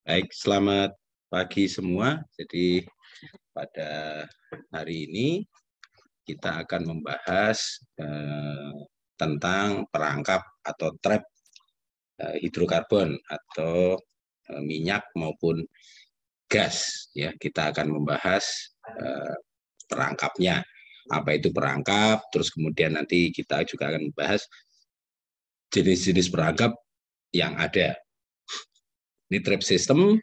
Baik, selamat pagi semua. Jadi pada hari ini kita akan membahas eh, tentang perangkap atau trap eh, hidrokarbon atau eh, minyak maupun gas. Ya, kita akan membahas eh, perangkapnya. Apa itu perangkap? Terus kemudian nanti kita juga akan membahas jenis-jenis perangkap yang ada ini trap system.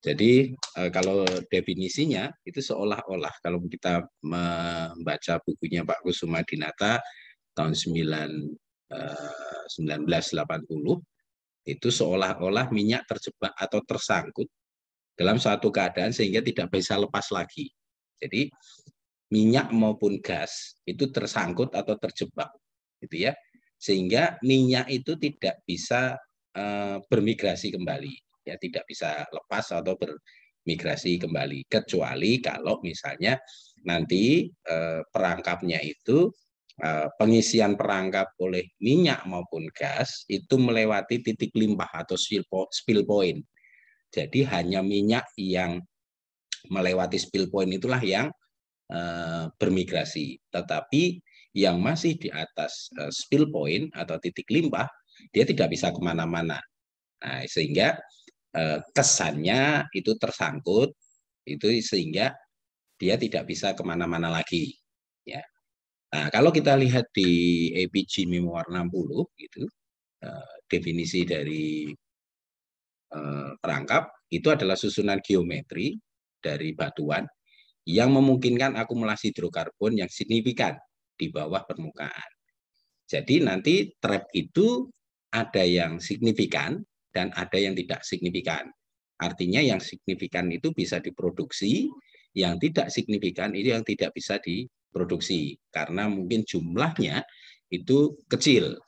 Jadi eh, kalau definisinya itu seolah-olah kalau kita membaca bukunya Pak Kusuma Dinata tahun 9, 1980 eh, itu seolah-olah minyak terjebak atau tersangkut dalam suatu keadaan sehingga tidak bisa lepas lagi. Jadi minyak maupun gas itu tersangkut atau terjebak gitu ya sehingga minyak itu tidak bisa Eh, bermigrasi kembali ya tidak bisa lepas atau bermigrasi kembali kecuali kalau misalnya nanti eh, perangkapnya itu eh, pengisian perangkap oleh minyak maupun gas itu melewati titik limbah atau spill point. Jadi hanya minyak yang melewati spill point itulah yang bermigrasi. Tetapi yang masih di atas spill point atau titik limbah dia tidak bisa kemana-mana. Nah, sehingga eh, kesannya itu tersangkut, itu sehingga dia tidak bisa kemana-mana lagi. Ya. Nah, kalau kita lihat di EPG Memoir 60, itu eh, definisi dari eh, perangkap itu adalah susunan geometri dari batuan yang memungkinkan akumulasi hidrokarbon yang signifikan di bawah permukaan. Jadi nanti trap itu ada yang signifikan dan ada yang tidak signifikan. Artinya yang signifikan itu bisa diproduksi, yang tidak signifikan itu yang tidak bisa diproduksi karena mungkin jumlahnya itu kecil.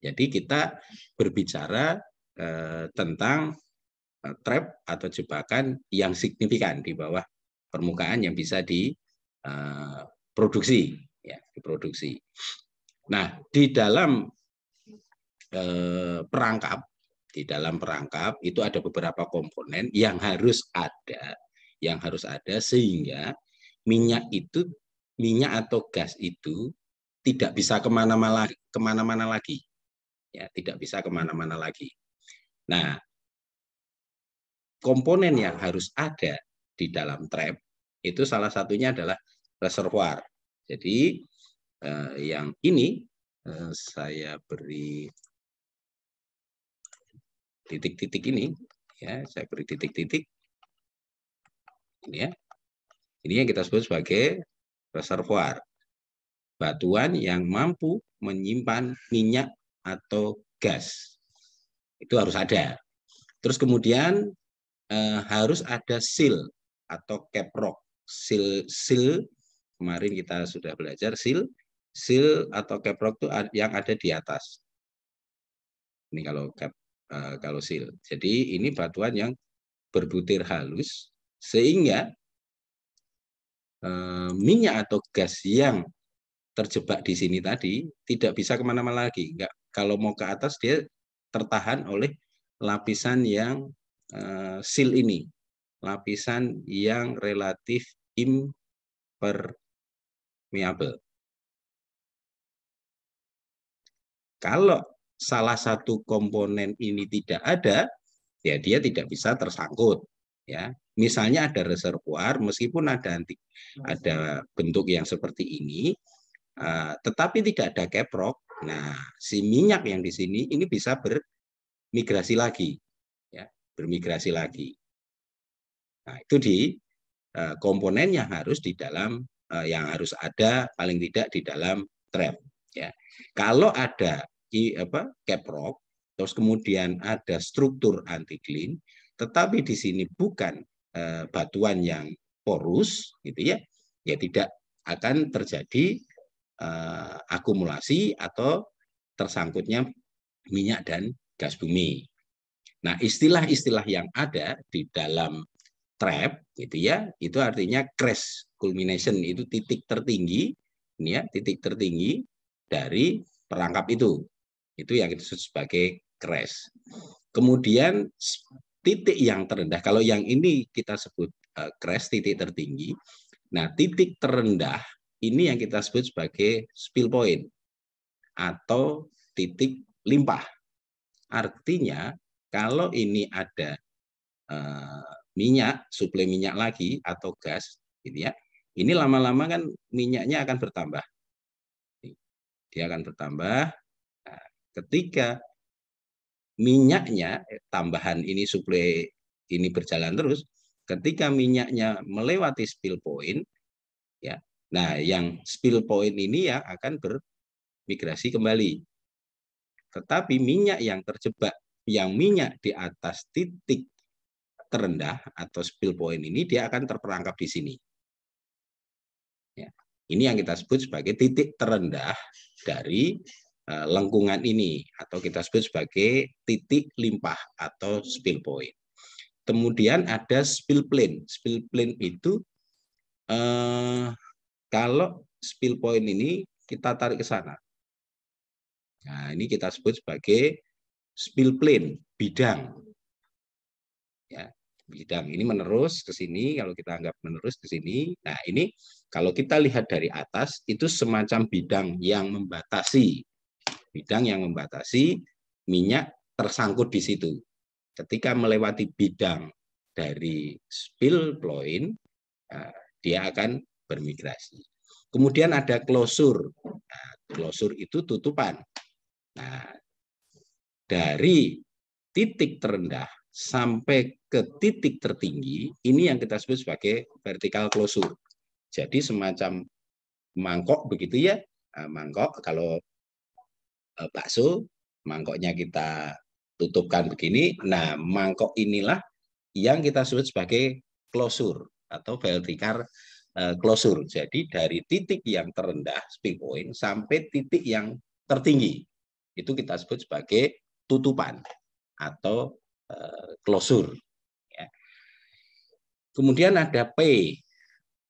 Jadi kita berbicara eh, tentang eh, trap atau jebakan yang signifikan di bawah permukaan yang bisa diproduksi, eh, ya, diproduksi. Nah, di dalam Eh, perangkap di dalam perangkap itu ada beberapa komponen yang harus ada yang harus ada sehingga minyak itu minyak atau gas itu tidak bisa kemana-mana lagi, kemana-mana lagi ya tidak bisa kemana-mana lagi nah komponen yang harus ada di dalam trap itu salah satunya adalah reservoir jadi eh, yang ini eh, saya beri titik-titik ini ya saya beri titik-titik ini ya ini yang kita sebut sebagai reservoir batuan yang mampu menyimpan minyak atau gas itu harus ada terus kemudian eh, harus ada seal atau caprock seal seal kemarin kita sudah belajar seal seal atau caprock itu yang ada di atas ini kalau cap Eh, kalosil. Jadi ini batuan yang berbutir halus sehingga eh, minyak atau gas yang terjebak di sini tadi tidak bisa kemana-mana lagi. Enggak, kalau mau ke atas dia tertahan oleh lapisan yang uh, eh, seal ini, lapisan yang relatif impermeable. Kalau salah satu komponen ini tidak ada, ya dia tidak bisa tersangkut. Ya, misalnya ada reservoir, meskipun ada anti, ada bentuk yang seperti ini, uh, tetapi tidak ada keprok. Nah, si minyak yang di sini ini bisa bermigrasi lagi, ya, bermigrasi lagi. Nah, itu di uh, komponen yang harus di dalam eh, yang harus ada paling tidak di dalam trap. Ya. Kalau ada ki apa caprock, terus kemudian ada struktur antiklin, tetapi di sini bukan e, batuan yang porus gitu ya. Ya tidak akan terjadi e, akumulasi atau tersangkutnya minyak dan gas bumi. Nah, istilah-istilah yang ada di dalam trap gitu ya, itu artinya crash culmination itu titik tertinggi ini ya, titik tertinggi dari perangkap itu. Itu yang disebut sebagai crash. Kemudian titik yang terendah, kalau yang ini kita sebut eh, crash, titik tertinggi. Nah, titik terendah ini yang kita sebut sebagai spill point atau titik limpah. Artinya, kalau ini ada eh, minyak, suplai minyak lagi atau gas, gitu ya. Ini lama-lama kan minyaknya akan bertambah. Dia akan bertambah, ketika minyaknya eh, tambahan ini suplai ini berjalan terus, ketika minyaknya melewati spill point, ya, nah yang spill point ini ya akan bermigrasi kembali. Tetapi minyak yang terjebak, yang minyak di atas titik terendah atau spill point ini dia akan terperangkap di sini. Ya. Ini yang kita sebut sebagai titik terendah dari Eh, lengkungan ini atau kita sebut sebagai titik limpah atau spill point. Kemudian ada spill plane. Spill plane itu eh, kalau spill point ini kita tarik ke sana. Nah, ini kita sebut sebagai spill plane, bidang. Ya, bidang ini menerus ke sini kalau kita anggap menerus ke sini. Nah, ini kalau kita lihat dari atas itu semacam bidang yang membatasi bidang yang membatasi minyak tersangkut di situ. Ketika melewati bidang dari spill point, eh, dia akan bermigrasi. Kemudian ada klosur. Nah, klosur itu tutupan. Nah, dari titik terendah sampai ke titik tertinggi, ini yang kita sebut sebagai vertikal klosur. Jadi semacam mangkok begitu ya, nah, mangkok kalau Eh, bakso, mangkoknya kita tutupkan begini. Nah, mangkok inilah yang kita sebut sebagai klosur atau veltikar eh, klosur. Jadi dari titik yang terendah spring point sampai titik yang tertinggi. Itu kita sebut sebagai tutupan atau eh, klosur. Ya. Kemudian ada P.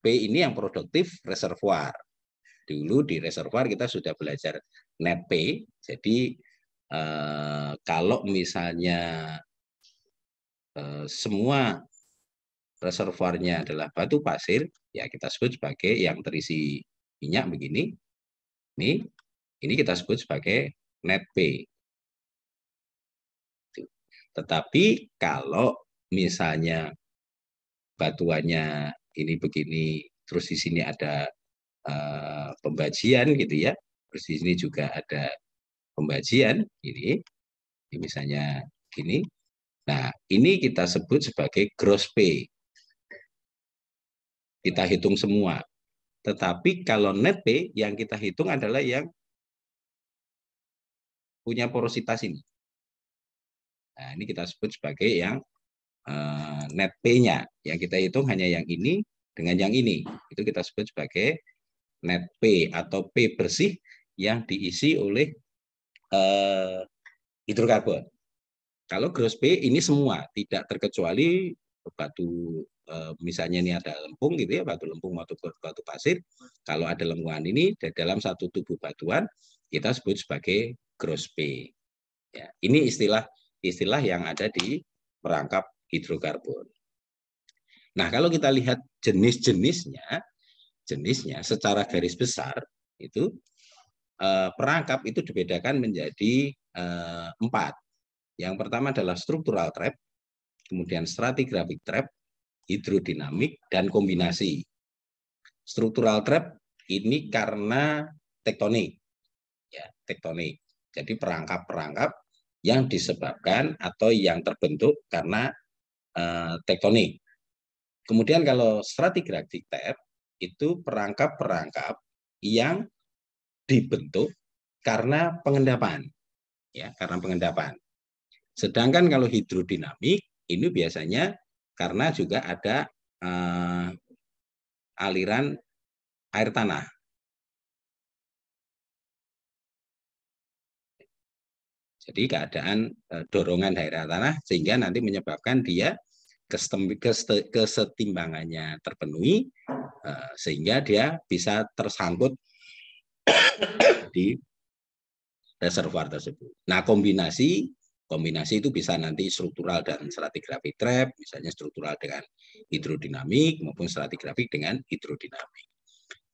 P ini yang produktif reservoir dulu di reservoir kita sudah belajar NetP. Jadi eh, kalau misalnya eh, semua reservoirnya adalah batu pasir, ya kita sebut sebagai yang terisi minyak begini. Ini ini kita sebut sebagai NetP. Tetapi kalau misalnya batuannya ini begini, terus di sini ada uh, pembajian gitu ya. Terus di sini juga ada pembajian ini. ini misalnya gini. Nah, ini kita sebut sebagai gross pay. Kita hitung semua. Tetapi kalau net pay yang kita hitung adalah yang punya porositas ini. Nah, ini kita sebut sebagai yang uh, net pay nya Yang kita hitung hanya yang ini dengan yang ini. Itu kita sebut sebagai net P atau P bersih yang diisi oleh eh, hidrokarbon. Kalau gross P ini semua tidak terkecuali batu eh, misalnya ini ada lempung gitu ya batu lempung atau batu pasir. Kalau ada lempungan ini di dalam satu tubuh batuan kita sebut sebagai gross P. Ya, ini istilah istilah yang ada di perangkap hidrokarbon. Nah, kalau kita lihat jenis-jenisnya, jenisnya secara garis besar itu eh, perangkap itu dibedakan menjadi eh, empat. Yang pertama adalah struktural trap, kemudian stratigraphic trap, hidrodinamik, dan kombinasi. Struktural trap ini karena tektonik, ya tektonik. Jadi perangkap-perangkap yang disebabkan atau yang terbentuk karena uh, tektonik. Kemudian kalau stratigraphic trap itu perangkap-perangkap yang dibentuk karena pengendapan. Ya, karena pengendapan. Sedangkan kalau hidrodinamik ini biasanya karena juga ada eh, aliran air tanah. Jadi keadaan eh, dorongan air tanah sehingga nanti menyebabkan dia kesetimbangannya terpenuhi eh, sehingga dia bisa tersangkut di reservoir tersebut. Nah, kombinasi kombinasi itu bisa nanti struktural dan stratigrafik trap, misalnya struktural dengan hidrodinamik maupun stratigrafik dengan hidrodinamik.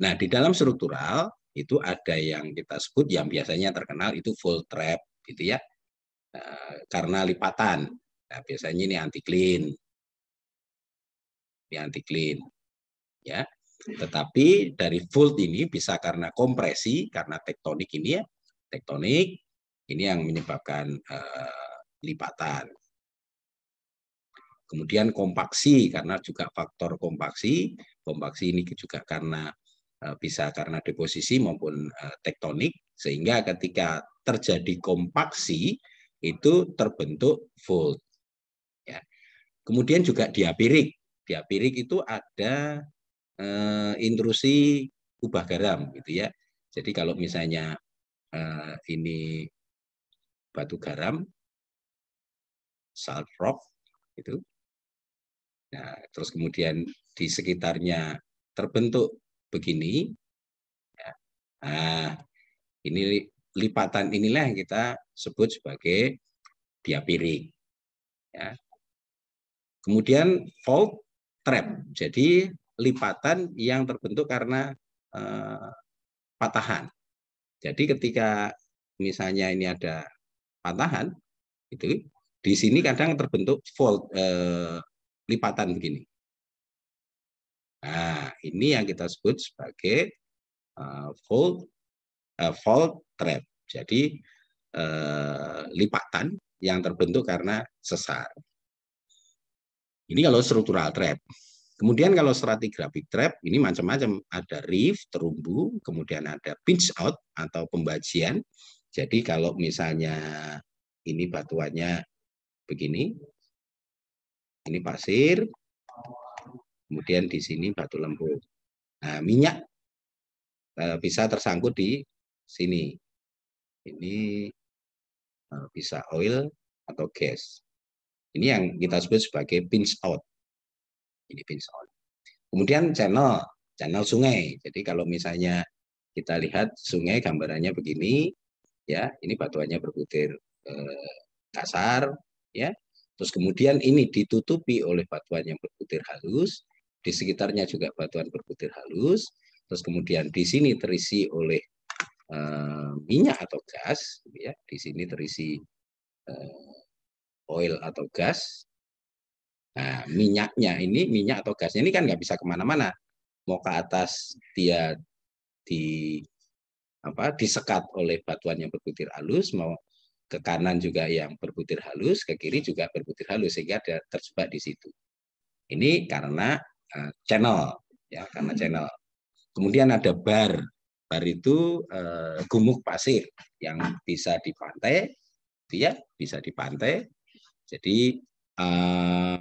Nah, di dalam struktural itu ada yang kita sebut yang biasanya terkenal itu full trap gitu ya. Eh, karena lipatan. Nah, biasanya ini anti clean dianti clean Ya. Tetapi dari fault ini bisa karena kompresi, karena tektonik ini ya, tektonik ini yang menyebabkan eh, lipatan. Kemudian kompaksi karena juga faktor kompaksi, kompaksi ini juga karena eh, bisa karena deposisi maupun eh, tektonik sehingga ketika terjadi kompaksi itu terbentuk fold. Ya. Kemudian juga diapirik diapirik itu ada eh, intrusi kubah garam gitu ya. Jadi kalau misalnya eh, ini batu garam salt rock itu. Nah, terus kemudian di sekitarnya terbentuk begini. Nah, ini lipatan inilah yang kita sebut sebagai diapirik. Ya. Kemudian fold trap. Jadi lipatan yang terbentuk karena eh, patahan. Jadi ketika misalnya ini ada patahan, itu di sini kadang terbentuk fold eh, lipatan begini. Nah, ini yang kita sebut sebagai eh, fold eh, fold trap. Jadi eh, lipatan yang terbentuk karena sesar. Ini kalau struktural trap. Kemudian kalau stratigraphic trap ini macam-macam ada reef terumbu, kemudian ada pinch out atau pembajian. Jadi kalau misalnya ini batuannya begini, ini pasir, kemudian di sini batu lembut. Nah, minyak eh, bisa tersangkut di sini. Ini eh, bisa oil atau gas. Ini yang kita sebut sebagai pinch out. Ini pinch out. Kemudian channel, channel sungai. Jadi kalau misalnya kita lihat sungai gambarannya begini, ya ini batuannya berbutir eh, kasar, ya. Terus kemudian ini ditutupi oleh batuan yang berbutir halus, di sekitarnya juga batuan berbutir halus, terus kemudian di sini terisi oleh eh, minyak atau gas, ya. Di sini terisi eh, oil atau gas. Nah, minyaknya ini minyak atau gasnya ini kan nggak bisa kemana-mana. Mau ke atas dia di apa disekat oleh batuan yang berbutir halus, mau ke kanan juga yang berbutir halus, ke kiri juga berbutir halus sehingga dia terjebak di situ. Ini karena eh, channel ya, karena hmm. channel. Kemudian ada bar. Bar itu uh, gumuk pasir yang bisa di pantai, dia bisa di pantai, jadi uh,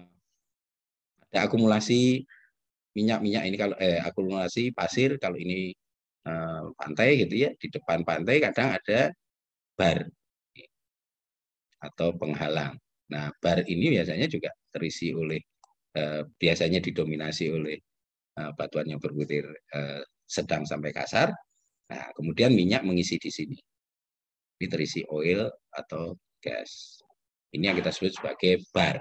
ada akumulasi minyak-minyak ini kalau eh, akumulasi pasir kalau ini uh, pantai gitu ya di depan pantai kadang ada bar atau penghalang. Nah bar ini biasanya juga terisi oleh uh, biasanya didominasi oleh uh, batuan yang berbutir uh, sedang sampai kasar. Nah kemudian minyak mengisi di sini. Ini terisi oil atau gas. Ini yang kita sebut sebagai bar.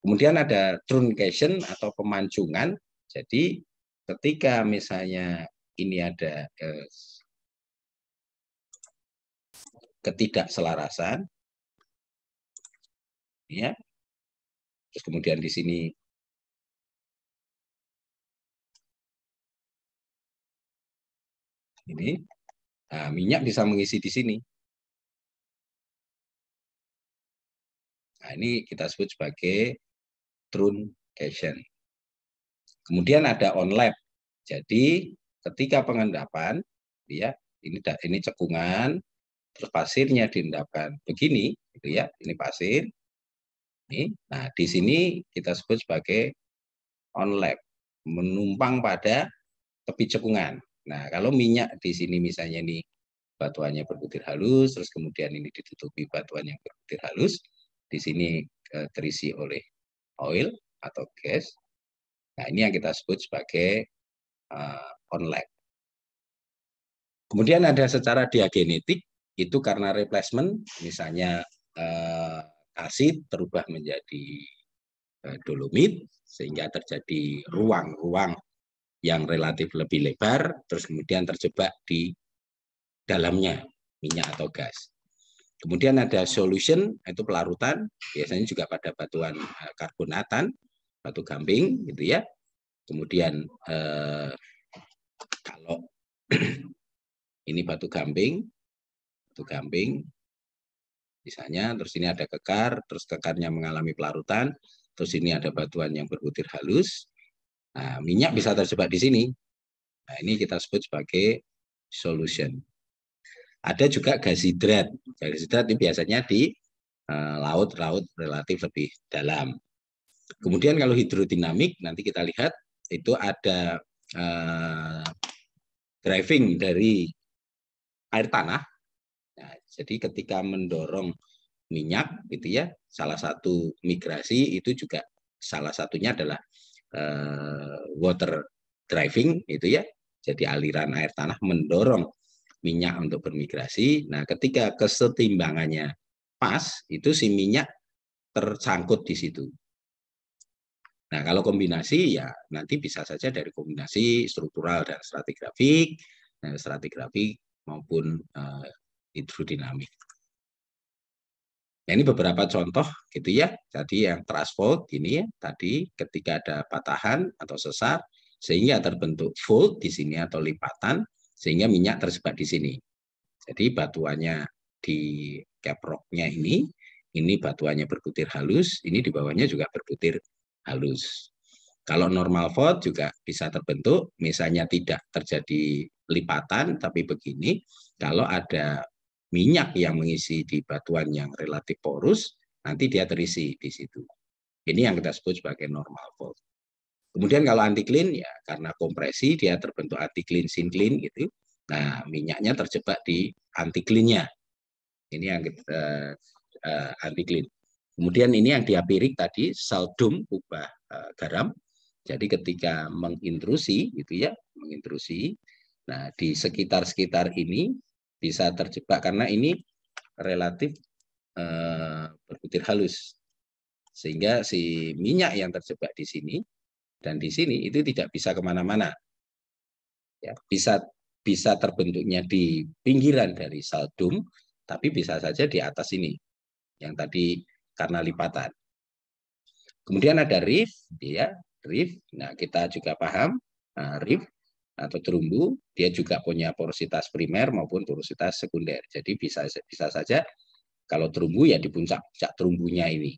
Kemudian ada truncation atau pemancungan. Jadi ketika misalnya ini ada eh, ketidakselarasan, ya. Terus kemudian di sini ini nah, minyak bisa mengisi di sini Nah, ini kita sebut sebagai truncation. Kemudian ada onlap. Jadi ketika pengendapan, ya ini ini cekungan, terus pasirnya diendapkan begini, gitu ya. Ini pasir. Ini. Nah di sini kita sebut sebagai onlap, menumpang pada tepi cekungan. Nah kalau minyak di sini misalnya ini batuannya berbutir halus, terus kemudian ini ditutupi batuan yang berbutir halus, di sini eh, terisi oleh oil atau gas. Nah, ini yang kita sebut sebagai eh, online. Kemudian ada secara diagenetik, itu karena replacement, misalnya eh, asid berubah menjadi eh, dolomit, sehingga terjadi ruang-ruang yang relatif lebih lebar, terus kemudian terjebak di dalamnya minyak atau gas. Kemudian ada solution, itu pelarutan, biasanya juga pada batuan eh, karbonatan, batu gamping, gitu ya. Kemudian eh, kalau ini batu gamping, batu gamping, misalnya, terus ini ada kekar, terus kekarnya mengalami pelarutan, terus ini ada batuan yang berbutir halus. Nah, minyak bisa terjebak di sini. Nah, ini kita sebut sebagai solution. Ada juga gas hidrat. Gas hidrat ini biasanya di eh, laut-laut relatif lebih dalam. Kemudian kalau hidrodinamik nanti kita lihat itu ada eh, driving dari air tanah. Nah, jadi ketika mendorong minyak gitu ya, salah satu migrasi itu juga salah satunya adalah eh, water driving itu ya. Jadi aliran air tanah mendorong minyak untuk bermigrasi. Nah, ketika kesetimbangannya pas, itu si minyak tersangkut di situ. Nah, kalau kombinasi ya nanti bisa saja dari kombinasi struktural dan stratigrafik, dan eh, stratigrafik maupun uh, hidrodinamik. Nah, ini beberapa contoh gitu ya. Jadi yang transport ini ya, tadi ketika ada patahan atau sesar sehingga terbentuk fold di sini atau lipatan sehingga minyak tersebar di sini. Jadi batuannya di caproknya ini, ini batuannya berbutir halus, ini di bawahnya juga berbutir halus. Kalau normal fault juga bisa terbentuk, misalnya tidak terjadi lipatan, tapi begini, kalau ada minyak yang mengisi di batuan yang relatif porus, nanti dia terisi di situ. Ini yang kita sebut sebagai normal fault. Kemudian kalau antiklin ya karena kompresi dia terbentuk antiklin sinklin gitu. Nah, minyaknya terjebak di antiklinnya. Ini yang kita uh, eh, eh, antiklin. Kemudian ini yang diapirik tadi saldum ubah uh, eh, garam. Jadi ketika mengintrusi gitu ya, mengintrusi. Nah, di sekitar-sekitar ini bisa terjebak karena ini relatif uh, berbutir halus. Sehingga si minyak yang terjebak di sini dan di sini itu tidak bisa kemana-mana. Ya, bisa bisa terbentuknya di pinggiran dari saldum, tapi bisa saja di atas ini yang tadi karena lipatan. Kemudian ada reef, ya reef. Nah kita juga paham nah, reef atau terumbu dia juga punya porositas primer maupun porositas sekunder. Jadi bisa bisa saja kalau terumbu ya di puncak puncak terumbunya ini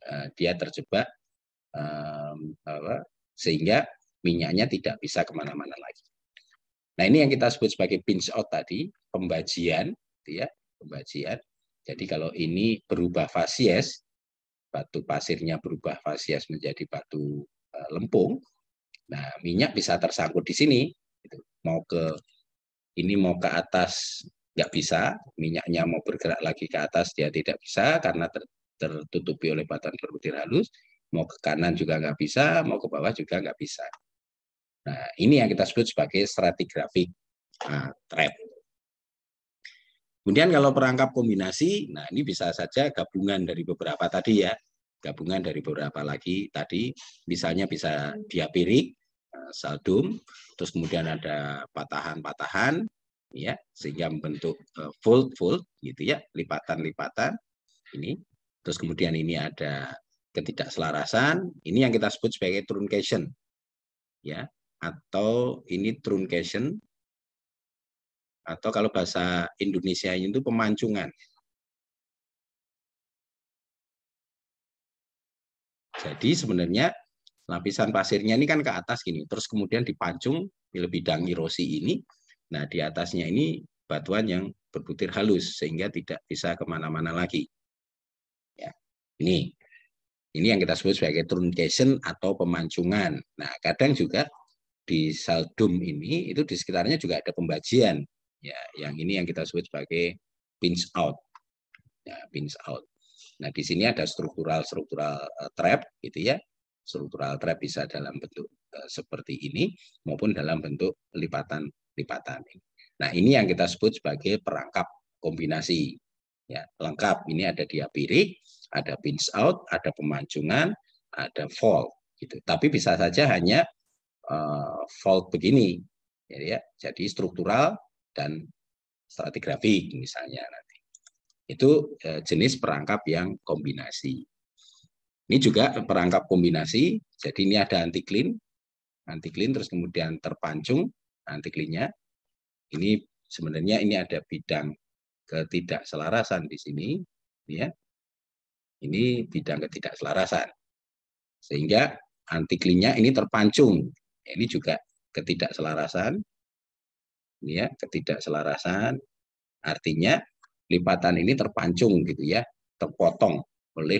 nah, dia terjebak sehingga minyaknya tidak bisa kemana-mana lagi. Nah ini yang kita sebut sebagai pinch out tadi, pembajian, gitu ya, pembajian. Jadi kalau ini berubah fasies, batu pasirnya berubah fasies menjadi batu e, lempung, nah minyak bisa tersangkut di sini, gitu. mau ke ini mau ke atas nggak bisa, minyaknya mau bergerak lagi ke atas dia tidak bisa karena tertutupi oleh batuan berbutir halus. Mau ke kanan juga nggak bisa, mau ke bawah juga nggak bisa. Nah, ini yang kita sebut sebagai stratigrafik uh, trap. Kemudian kalau perangkap kombinasi, nah ini bisa saja gabungan dari beberapa tadi ya, gabungan dari beberapa lagi tadi, misalnya bisa diapirik, ah, saldum, terus kemudian ada patahan-patahan, ya sehingga membentuk eh, fold-fold gitu ya, lipatan-lipatan ini. Terus kemudian ini ada ketidakselarasan, ini yang kita sebut sebagai truncation. Ya, atau ini truncation atau kalau bahasa Indonesia itu pemancungan. Jadi sebenarnya lapisan pasirnya ini kan ke atas gini, terus kemudian dipancung di bidang erosi ini. Nah di atasnya ini batuan yang berbutir halus sehingga tidak bisa kemana-mana lagi. Ya, ini ini yang kita sebut sebagai truncation atau pemancungan. Nah, kadang juga di saldum ini itu di sekitarnya juga ada pembajian, Ya, yang ini yang kita sebut sebagai pinch out. Ya, pinch out. Nah, di sini ada struktural-struktural e, trap gitu ya. Struktural trap bisa dalam bentuk e, seperti ini maupun dalam bentuk lipatan-lipatan. Nah, ini yang kita sebut sebagai perangkap kombinasi. Ya, lengkap ini ada diapirik, ada pinch out, ada pemancungan, ada fold gitu. Tapi bisa saja hanya uh, eh, fold begini. Jadi gitu ya, jadi struktural dan stratigrafik misalnya nanti. Itu uh, jenis perangkap yang kombinasi. Ini juga perangkap kombinasi, jadi ini ada anti clean, anti clean terus kemudian terpancung anti cleannya. Ini sebenarnya ini ada bidang ketidakselarasan di sini, ya. Ini bidang ketidakselarasan. Sehingga antiklinnya ini terpancung. Ini juga ketidakselarasan. Ini ya, ketidakselarasan. Artinya lipatan ini terpancung gitu ya, terpotong oleh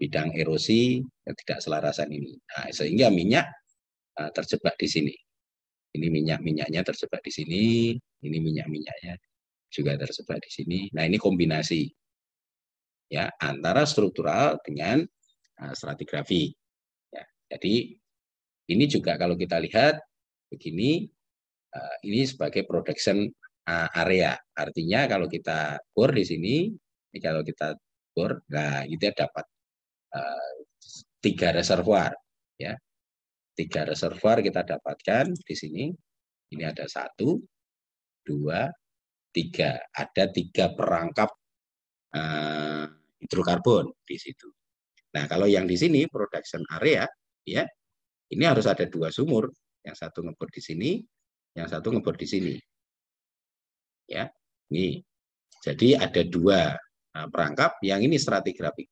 bidang erosi ketidakselarasan ini. Nah, sehingga minyak uh, terjebak di sini. Ini minyak-minyaknya terjebak di sini, ini minyak-minyaknya juga tersebar di sini. Nah, ini kombinasi ya antara struktural dengan uh, stratigrafi. Ya, jadi ini juga kalau kita lihat begini, eh, ini sebagai production eh, area. Artinya kalau kita bor di sini, ini kalau kita bor, nah kita dapat tiga reservoir, ya tiga reservoir kita dapatkan di sini. Ini ada satu, dua, tiga. Ada tiga perangkap eh, hidrokarbon di situ. Nah, kalau yang di sini production area ya, ini harus ada dua sumur, yang satu ngebor di sini, yang satu ngebor di sini. Ya, ini. Jadi ada dua eh, perangkap, yang ini stratigrafik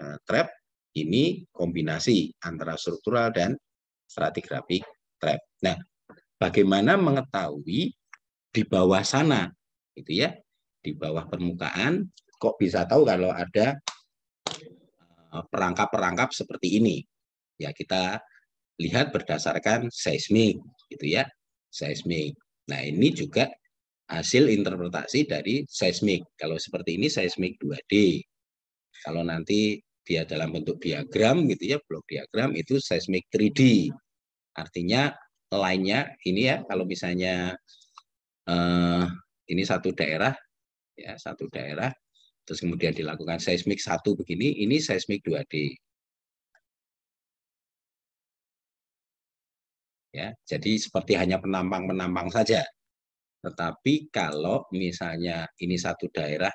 eh, trap, ini kombinasi antara struktural dan stratigrafik trap. Nah, bagaimana mengetahui di bawah sana, gitu ya, di bawah permukaan kok bisa tahu kalau ada eh, perangkap-perangkap seperti ini. Ya, kita lihat berdasarkan seismik gitu ya. Seismik. Nah, ini juga hasil interpretasi dari seismik. Kalau seperti ini seismik 2D. Kalau nanti dia dalam bentuk diagram gitu ya, blok diagram itu seismik 3D. Artinya lainnya ini ya kalau misalnya eh, ini satu daerah ya satu daerah terus kemudian dilakukan seismik satu begini, ini seismik 2D. Ya, jadi seperti hanya penampang-penampang saja. Tetapi kalau misalnya ini satu daerah,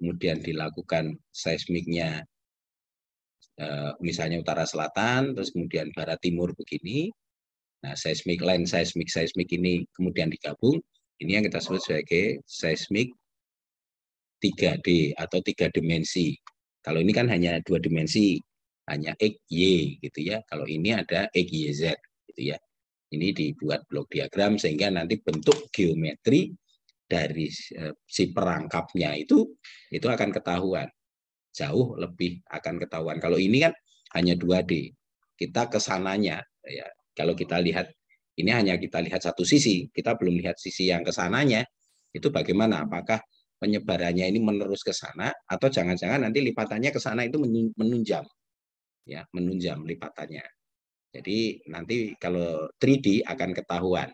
kemudian dilakukan seismiknya, eh, misalnya utara selatan, terus kemudian barat timur begini, nah seismik lain, seismik seismik ini kemudian digabung, ini yang kita sebut sebagai seismik 3D atau tiga dimensi. Kalau ini kan hanya dua dimensi, hanya X, Y gitu ya. Kalau ini ada X, Y, Z gitu ya. Ini dibuat blok diagram sehingga nanti bentuk geometri dari eh, si perangkapnya itu itu akan ketahuan. Jauh lebih akan ketahuan. Kalau ini kan hanya 2D. Kita kesananya ya. Kalau kita lihat ini hanya kita lihat satu sisi, kita belum lihat sisi yang kesananya itu bagaimana? Apakah penyebarannya ini menerus ke sana atau jangan-jangan nanti lipatannya ke sana itu menunjam ya menunjam lipatannya jadi nanti kalau 3D akan ketahuan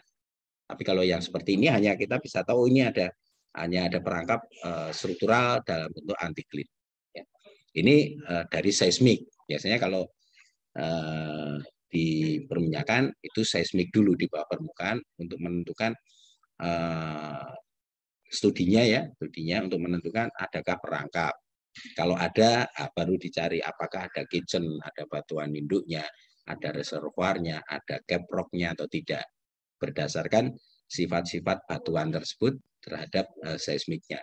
tapi kalau yang seperti ini hanya kita bisa tahu ini ada hanya ada perangkap eh, struktural dalam bentuk antiklin ya. ini eh, dari seismik biasanya kalau eh, di perminyakan itu seismik dulu di bawah permukaan untuk menentukan studinya ya, studinya untuk menentukan adakah perangkap. Kalau ada ah, baru dicari apakah ada kitchen, ada batuan induknya, ada reservoirnya, ada caproknya atau tidak berdasarkan sifat-sifat batuan tersebut terhadap eh, seismiknya.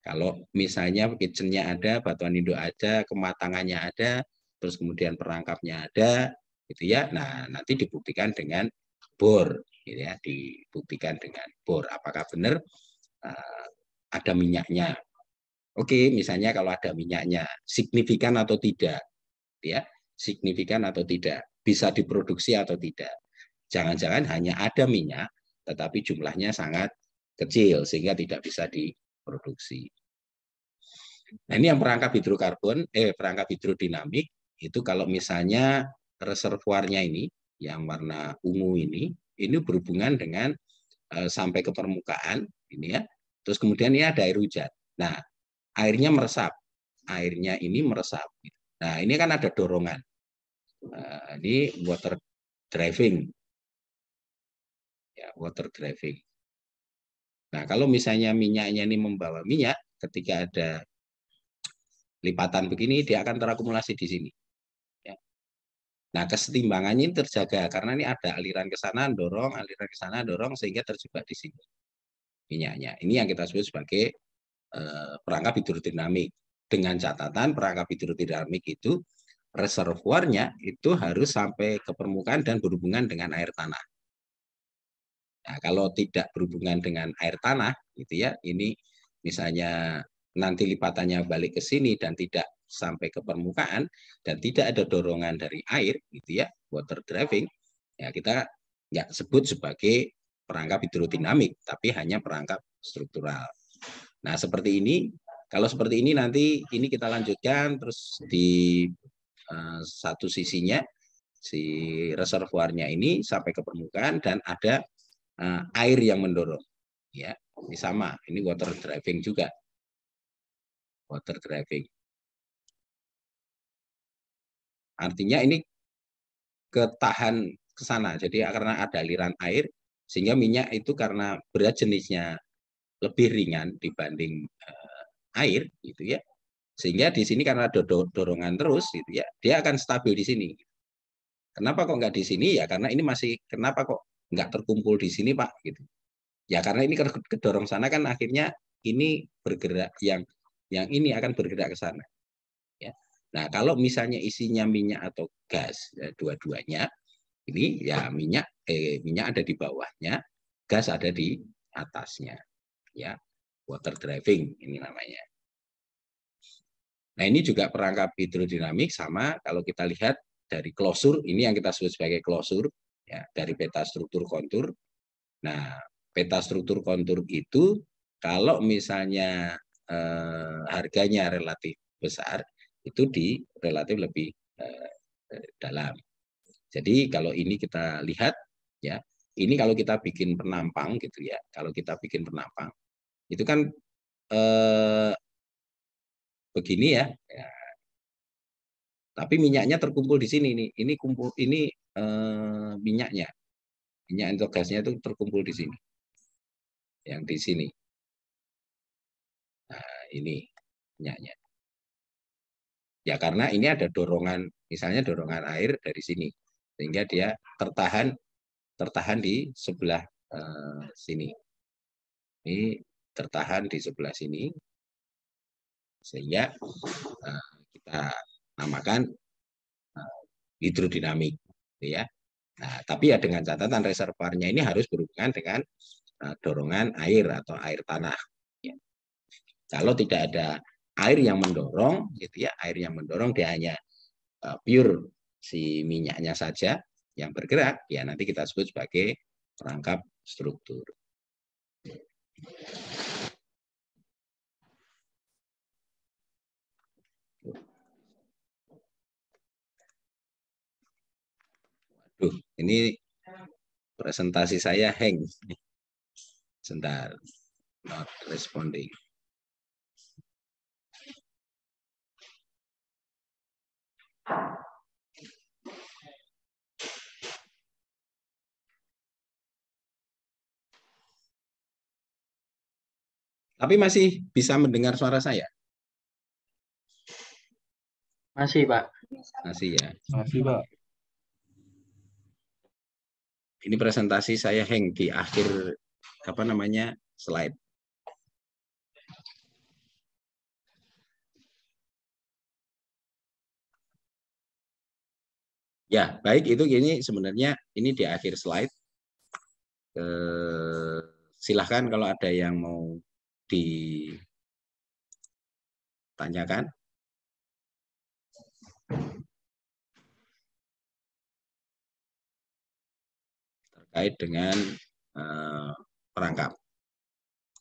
Kalau misalnya kitchennya ada, batuan induk ada, kematangannya ada, terus kemudian perangkapnya ada, gitu ya. Nah nanti dibuktikan dengan bor, gitu ya, dibuktikan dengan bor. Apakah benar Eh, ada minyaknya. Oke, misalnya kalau ada minyaknya, signifikan atau tidak, ya, signifikan atau tidak, bisa diproduksi atau tidak. Jangan-jangan hanya ada minyak, tetapi jumlahnya sangat kecil sehingga tidak bisa diproduksi. Nah, ini yang perangkap hidrokarbon, eh perangkap hidrodinamik itu kalau misalnya reservoirnya ini yang warna ungu ini, ini berhubungan dengan eh, sampai ke permukaan ini ya. Terus kemudian ya ada air hujan. Nah, airnya meresap. Airnya ini meresap. Nah, ini kan ada dorongan. Nah, ini water driving. Ya, water driving. Nah, kalau misalnya minyaknya ini membawa minyak, ketika ada lipatan begini, dia akan terakumulasi di sini. Ya. Nah, kesetimbangannya ini terjaga karena ini ada aliran ke sana, dorong, aliran ke sana, dorong, sehingga terjebak di sini minyaknya. Ini yang kita sebut sebagai eh, perangkap hidrodinamik. Dengan catatan perangkap hidrodinamik itu reservoirnya itu harus sampai ke permukaan dan berhubungan dengan air tanah. Nah, kalau tidak berhubungan dengan air tanah, gitu ya, ini misalnya nanti lipatannya balik ke sini dan tidak sampai ke permukaan dan tidak ada dorongan dari air, gitu ya, water driving, ya kita nggak sebut sebagai perangkap hidrodinamik, tapi hanya perangkap struktural. Nah, seperti ini, kalau seperti ini nanti ini kita lanjutkan terus di uh, satu sisinya si reservoirnya ini sampai ke permukaan dan ada uh, air yang mendorong. Ya, ini sama, ini water driving juga. Water driving. Artinya ini ketahan ke sana. Jadi karena ada aliran air, sehingga minyak itu karena berat jenisnya lebih ringan dibanding uh, air gitu ya. Sehingga di sini karena ada dorongan terus gitu ya, dia akan stabil di sini. Kenapa kok nggak di sini ya? Karena ini masih kenapa kok nggak terkumpul di sini pak? Gitu. Ya karena ini kedorong sana kan akhirnya ini bergerak yang yang ini akan bergerak ke sana. Ya. Nah kalau misalnya isinya minyak atau gas ya, dua-duanya ini ya minyak eh, minyak ada di bawahnya, gas ada di atasnya. Ya, water driving ini namanya. Nah, ini juga perangkap hidrodinamik sama kalau kita lihat dari klosur, ini yang kita sebut sebagai klosur, ya, dari peta struktur kontur. Nah, peta struktur kontur itu kalau misalnya eh, harganya relatif besar, itu di relatif lebih eh, eh dalam. Jadi kalau ini kita lihat ya ini kalau kita bikin penampang gitu ya kalau kita bikin penampang itu kan eh, begini ya, ya tapi minyaknya terkumpul di sini nih ini kumpul ini eh, minyaknya minyak untuk gasnya itu terkumpul di sini yang di sini nah ini minyaknya ya karena ini ada dorongan misalnya dorongan air dari sini sehingga dia tertahan tertahan di sebelah uh, sini. Ini tertahan di sebelah sini. Sehingga uh, kita namakan uh, hidrodinamik. Gitu ya. Nah, tapi ya dengan catatan reservoirnya ini harus berhubungan dengan uh, dorongan air atau air tanah. Ya. Kalau tidak ada air yang mendorong, gitu ya, air yang mendorong dia hanya uh, pure si minyaknya saja, yang bergerak, ya nanti kita sebut sebagai perangkap struktur. Waduh, ini presentasi saya hang. Sebentar, not responding. Tapi masih bisa mendengar suara saya? Masih, Pak. Masih ya. Masih, Pak. Ini presentasi saya heng di akhir apa namanya? slide. Ya, baik itu ini sebenarnya ini di akhir slide. Eh, silahkan kalau ada yang mau ditanyakan? Terkait dengan uh, perangkap.